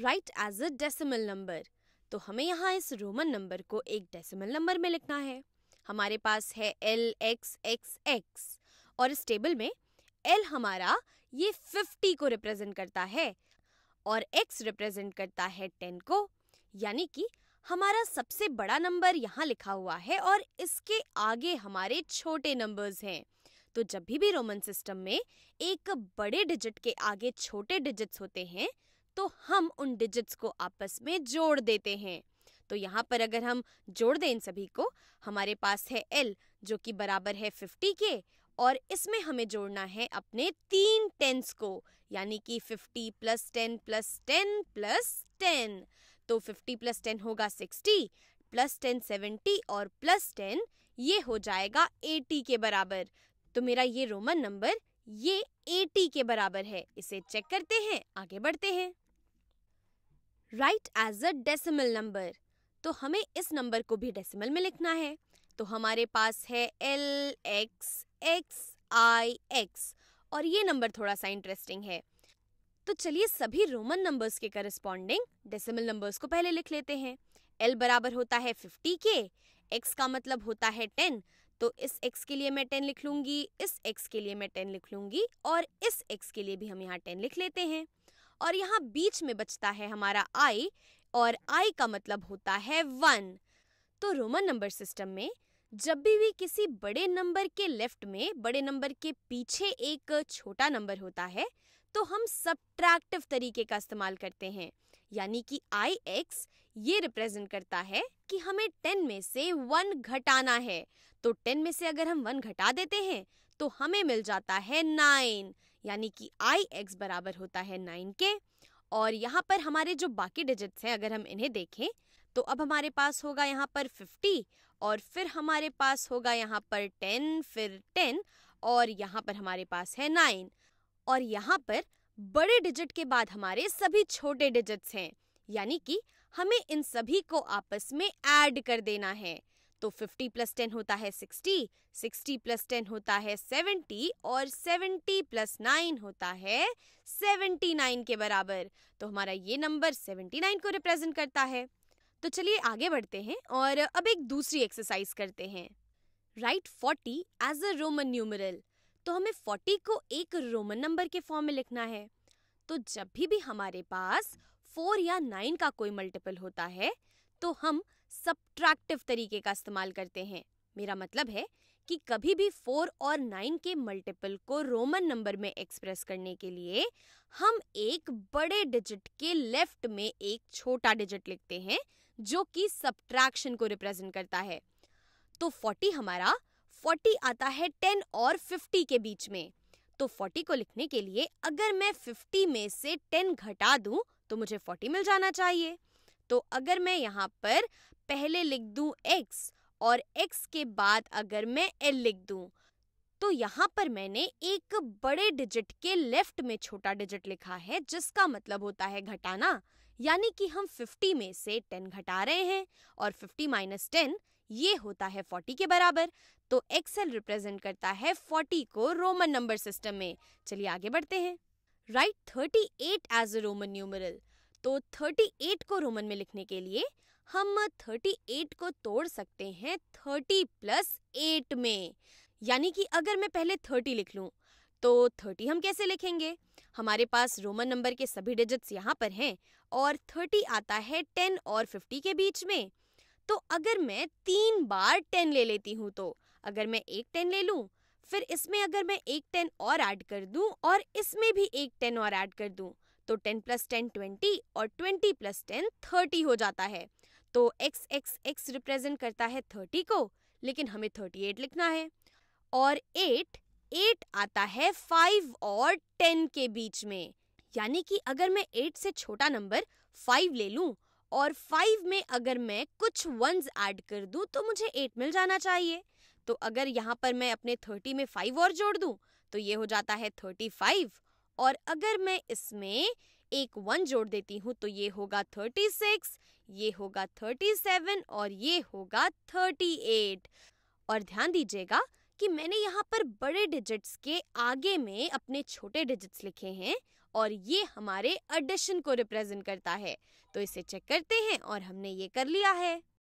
right as a decimal number तो हमें यहाँ इस रोमन नंबर को एक डेसिमल नंबर में लिखना है हमारे पास है एल एक्स एक्स एक्स और इस टेबल में एल हमारा ये फिफ्टी को रिप्रेजेंट करता है और एक्स रिप्रेजेंट करता है टेन को यानी कि हमारा सबसे बड़ा नंबर यहाँ लिखा हुआ है और इसके आगे हमारे छोटे नंबर्स हैं तो जब भी भी रोमन सिस्टम में एक बड़े डिजिट के आगे छोटे डिजिट्स होते हैं तो हम उन डिजिट्स को आपस में जोड़ देते हैं तो यहाँ पर अगर हम जोड़ दें इन सभी को हमारे पास है एल जो कि बराबर है फिफ्टी के और इसमें हमें जोड़ना है अपने तीन टेंस को यानी कि fifty plus ten plus ten plus ten तो फिफ्टी प्लस टेन होगा सिक्सटी प्लस टेन सेवेंटी और प्लस टेन ये हो जाएगा एटी के बराबर तो मेरा ये रोमन नंबर ये एटी के बराबर है इसे चेक करते हैं आगे बढ़ते हैं write as a decimal number तो हमें इस नंबर को भी डेसिमल में लिखना है तो हमारे पास है L X X I X और ये नंबर थोड़ा सा इंटरेस्टिंग है तो चलिए सभी रोमन नंबर्स के करस्पॉन्डिंग डेसिमल नंबर्स को पहले लिख लेते हैं एल बराबर होता है फिफ्टी के एक्स का मतलब होता है टेन तो इस एक्स के लिए मैं टेन लिख लूंगी इस एक्स के लिए मैं टेन लिख लूंगी और इस एक्स के लिए भी हम यहाँ टेन लिख लेते हैं और यहाँ बीच में बचता है हमारा आई और आई का मतलब होता है वन तो रोमन नंबर सिस्टम में जब भी भी किसी बड़े नंबर के लेफ्ट में बड़े नंबर के पीछे एक छोटा नंबर होता है तो हम सब्ट्रैक्टिव तरीके का इस्तेमाल करते हैं यानी कि आई एक्स ये रिप्रेजेंट करता है कि हमें टेन में से वन घटाना है तो टेन में से अगर हम वन घटा देते हैं तो हमें मिल जाता है नाइन यानी कि आई एक्स बराबर होता है नाइन के और यहाँ पर हमारे जो बाकी डिजिट्स हैं अगर हम इन्हें देखें तो अब हमारे पास होगा यहाँ पर फिफ्टी और फिर हमारे पास होगा यहाँ पर टेन फिर टेन और यहाँ पर हमारे पास है नाइन और यहाँ पर बड़े डिजिट के बाद हमारे सभी छोटे डिजिट्स हैं यानी कि हमें इन सभी को आपस में ऐड कर देना है तो 50 प्लस 10 होता है 60, 60 प्लस 10 होता है 70 और 70 प्लस 9 होता है 79 के बराबर तो हमारा ये नंबर 79 को रिप्रेजेंट करता है तो चलिए आगे बढ़ते हैं और अब एक दूसरी एक्सरसाइज करते हैं write 40 as a Roman numeral तो हमें 40 को एक रोमन नंबर के फॉर्म में लिखना है तो जब भी भी हमारे पास फोर या नाइन का कोई मल्टीपल होता है तो हम सब्ट्रैक्टिव तरीके का इस्तेमाल करते हैं मेरा मतलब है कि कभी भी फोर और नाइन के मल्टीपल को रोमन नंबर में एक्सप्रेस करने के लिए हम एक बड़े डिजिट के लेफ्ट में एक छोटा डिजिट लिखते हैं जो कि सब्ट्रैक्शन को रिप्रेजेंट करता है तो 40 हमारा 40 आता है 10 और 50 के बीच में तो 40 को लिखने के लिए अगर मैं 50 में से 10 घटा दूं तो मुझे 40 मिल जाना चाहिए तो अगर मैं यहाँ पर पहले लिख दूं x और x के बाद अगर मैं l लिख दूं तो यहाँ पर मैंने एक बड़े डिजिट के लेफ्ट में छोटा डिजिट लिखा है जिसका मतलब होता है घटाना यानी कि हम 50 में से 10 घटा रहे हैं और 50 माइनस टेन ये होता है 40 के बराबर तो एक्सएल रिप्रेजेंट करता है 40 को रोमन नंबर सिस्टम में चलिए आगे बढ़ते हैं write 38 eight as a Roman numeral तो 38 को रोमन में लिखने के लिए हम 38 को तोड़ सकते हैं 30 प्लस 8 में यानी कि अगर मैं पहले 30 लिख लूं तो 30 हम कैसे लिखेंगे हमारे पास रोमन नंबर के सभी डिजिट्स यहाँ पर हैं और 30 आता है 10 और 50 के बीच में तो अगर मैं तीन बार 10 ले लेती हूँ तो अगर मैं एक 10 ले लूँ फिर इसमें अगर मैं एक 10 और ऐड कर दूँ और इसमें भी एक 10 और ऐड कर दूँ तो 10 प्लस टेन ट्वेंटी और 20 प्लस टेन थर्टी हो जाता है तो एक्स एक्स एक्स रिप्रेजेंट करता है थर्टी को लेकिन हमें थर्टी एट लिखना है और एट एट आता है फाइव और टेन के बीच में यानी कि अगर मैं एट से छोटा नंबर फाइव ले लूं और फाइव में अगर मैं कुछ वंस ऐड कर दूं तो मुझे एट मिल जाना चाहिए तो अगर यहाँ पर मैं अपने थर्टी में फाइव और जोड़ दूं तो ये हो जाता है थर्टी फाइव और अगर मैं इसमें एक वन जोड़ देती हूँ तो ये होगा थर्टी सिक्स ये होगा थर्टी सेवन और ये होगा थर्टी एट और ध्यान दीजिएगा कि मैंने यहाँ पर बड़े डिजिट्स के आगे में अपने छोटे डिजिट्स लिखे हैं और ये हमारे एडिशन को रिप्रेजेंट करता है तो इसे चेक करते हैं और हमने ये कर लिया है